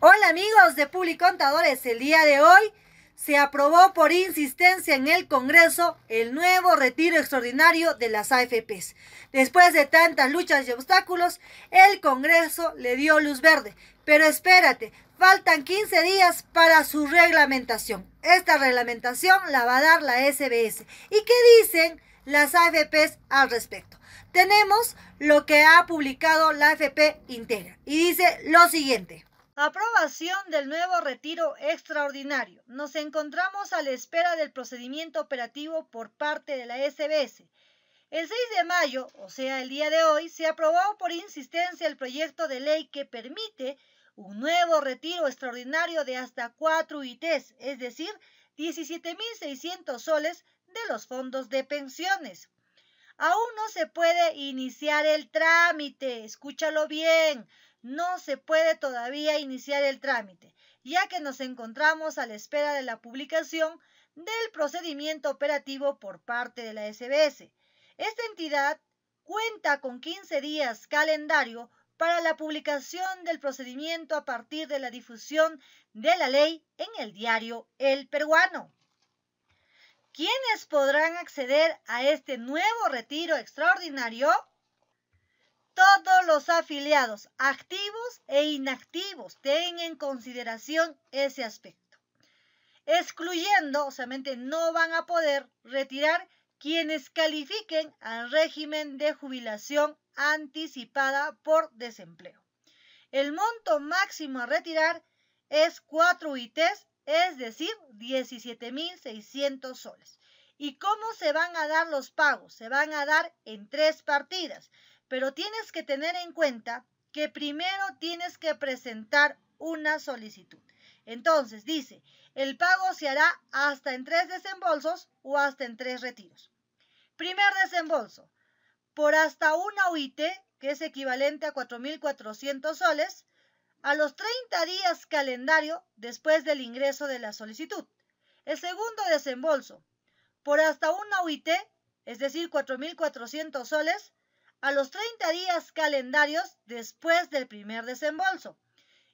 Hola amigos de Publicontadores, el día de hoy se aprobó por insistencia en el Congreso el nuevo retiro extraordinario de las AFPs. Después de tantas luchas y obstáculos, el Congreso le dio luz verde. Pero espérate, faltan 15 días para su reglamentación. Esta reglamentación la va a dar la SBS. ¿Y qué dicen las AFPs al respecto? Tenemos lo que ha publicado la AFP Integra y dice lo siguiente. Aprobación del nuevo retiro extraordinario. Nos encontramos a la espera del procedimiento operativo por parte de la SBS. El 6 de mayo, o sea, el día de hoy, se aprobó por insistencia el proyecto de ley que permite un nuevo retiro extraordinario de hasta 4 UITs, es decir, 17.600 soles de los fondos de pensiones. Aún no se puede iniciar el trámite, escúchalo bien no se puede todavía iniciar el trámite, ya que nos encontramos a la espera de la publicación del procedimiento operativo por parte de la SBS. Esta entidad cuenta con 15 días calendario para la publicación del procedimiento a partir de la difusión de la ley en el diario El Peruano. ¿Quiénes podrán acceder a este nuevo retiro extraordinario? todos los afiliados, activos e inactivos, ten en consideración ese aspecto. Excluyendo, o solamente no van a poder retirar quienes califiquen al régimen de jubilación anticipada por desempleo. El monto máximo a retirar es 4 UITs, es decir, 17.600 soles. ¿Y cómo se van a dar los pagos? Se van a dar en tres partidas pero tienes que tener en cuenta que primero tienes que presentar una solicitud. Entonces dice, el pago se hará hasta en tres desembolsos o hasta en tres retiros. Primer desembolso, por hasta una UIT, que es equivalente a 4.400 soles, a los 30 días calendario después del ingreso de la solicitud. El segundo desembolso, por hasta una UIT, es decir, 4.400 soles, a los 30 días calendarios después del primer desembolso.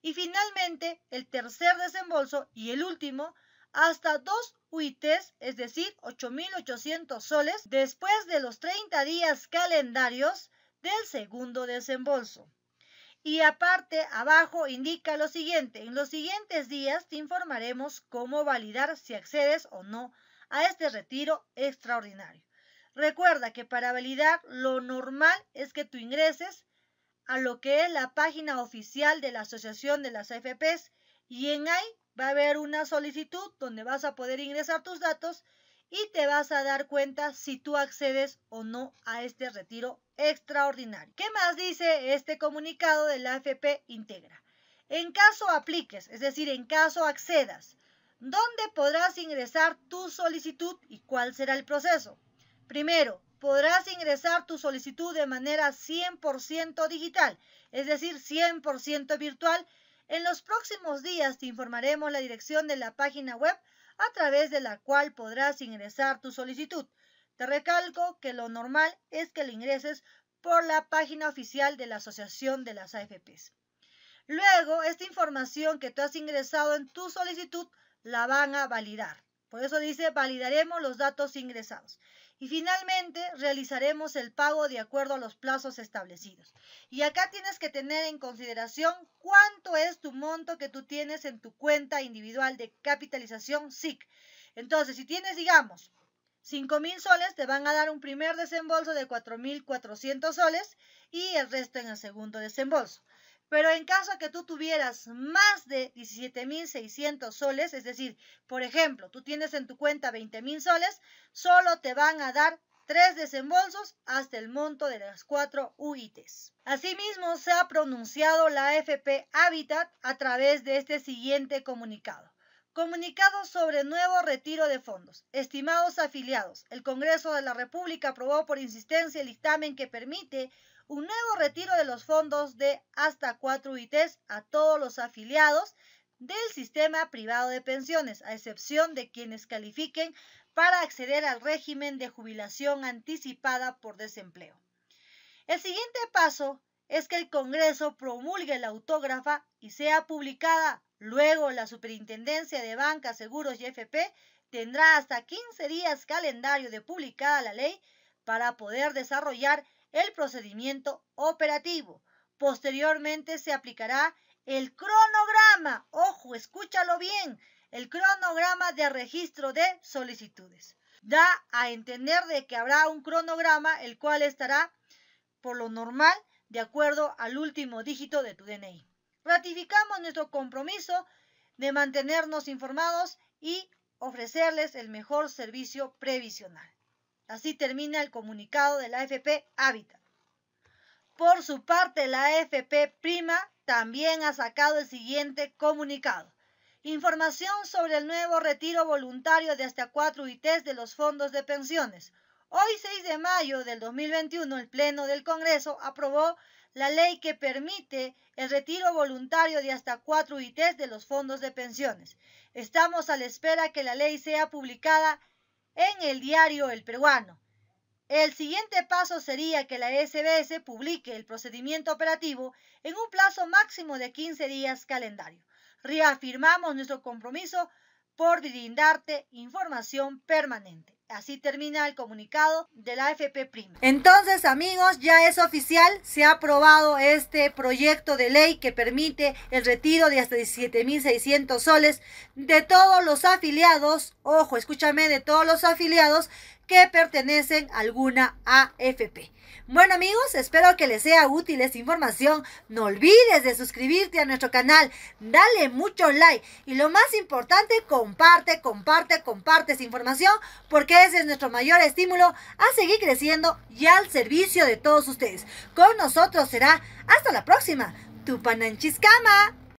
Y finalmente, el tercer desembolso y el último, hasta dos UITs, es decir, 8.800 soles, después de los 30 días calendarios del segundo desembolso. Y aparte, abajo indica lo siguiente. En los siguientes días te informaremos cómo validar si accedes o no a este retiro extraordinario. Recuerda que para validar lo normal es que tú ingreses a lo que es la página oficial de la Asociación de las AFPs y en ahí va a haber una solicitud donde vas a poder ingresar tus datos y te vas a dar cuenta si tú accedes o no a este retiro extraordinario. ¿Qué más dice este comunicado de la AFP Integra? En caso apliques, es decir, en caso accedas, ¿dónde podrás ingresar tu solicitud y cuál será el proceso? Primero, podrás ingresar tu solicitud de manera 100% digital, es decir, 100% virtual. En los próximos días te informaremos la dirección de la página web a través de la cual podrás ingresar tu solicitud. Te recalco que lo normal es que la ingreses por la página oficial de la Asociación de las AFPs. Luego, esta información que tú has ingresado en tu solicitud la van a validar. Por eso dice, validaremos los datos ingresados. Y finalmente realizaremos el pago de acuerdo a los plazos establecidos. Y acá tienes que tener en consideración cuánto es tu monto que tú tienes en tu cuenta individual de capitalización SIC. Entonces, si tienes, digamos, mil soles, te van a dar un primer desembolso de 4.400 soles y el resto en el segundo desembolso. Pero en caso que tú tuvieras más de 17.600 soles, es decir, por ejemplo, tú tienes en tu cuenta 20.000 soles, solo te van a dar tres desembolsos hasta el monto de las cuatro UITs. Asimismo, se ha pronunciado la FP Habitat a través de este siguiente comunicado. Comunicado sobre nuevo retiro de fondos. Estimados afiliados, el Congreso de la República aprobó por insistencia el dictamen que permite un nuevo retiro de los fondos de hasta 4 UITs a todos los afiliados del sistema privado de pensiones, a excepción de quienes califiquen para acceder al régimen de jubilación anticipada por desempleo. El siguiente paso es que el Congreso promulgue la autógrafa y sea publicada. Luego, la Superintendencia de Bancas, Seguros y FP tendrá hasta 15 días calendario de publicada la ley para poder desarrollar el procedimiento operativo. Posteriormente se aplicará el cronograma, ojo, escúchalo bien, el cronograma de registro de solicitudes. Da a entender de que habrá un cronograma el cual estará por lo normal de acuerdo al último dígito de tu DNI. Ratificamos nuestro compromiso de mantenernos informados y ofrecerles el mejor servicio previsional. Así termina el comunicado de la AFP Hábitat. Por su parte, la AFP Prima también ha sacado el siguiente comunicado. Información sobre el nuevo retiro voluntario de hasta cuatro ITs de los fondos de pensiones. Hoy 6 de mayo del 2021 el Pleno del Congreso aprobó la ley que permite el retiro voluntario de hasta cuatro ITs de los fondos de pensiones. Estamos a la espera que la ley sea publicada en el diario El Peruano. El siguiente paso sería que la SBS publique el procedimiento operativo en un plazo máximo de 15 días calendario. Reafirmamos nuestro compromiso por brindarte información permanente. Así termina el comunicado de la AFP Prima. Entonces, amigos, ya es oficial, se ha aprobado este proyecto de ley que permite el retiro de hasta 17.600 soles de todos los afiliados, ojo, escúchame, de todos los afiliados que pertenecen a alguna AFP. Bueno amigos, espero que les sea útil esta información. No olvides de suscribirte a nuestro canal, dale mucho like y lo más importante, comparte, comparte, comparte esta información porque ese es nuestro mayor estímulo a seguir creciendo y al servicio de todos ustedes. Con nosotros será hasta la próxima. Tu pananchiscama.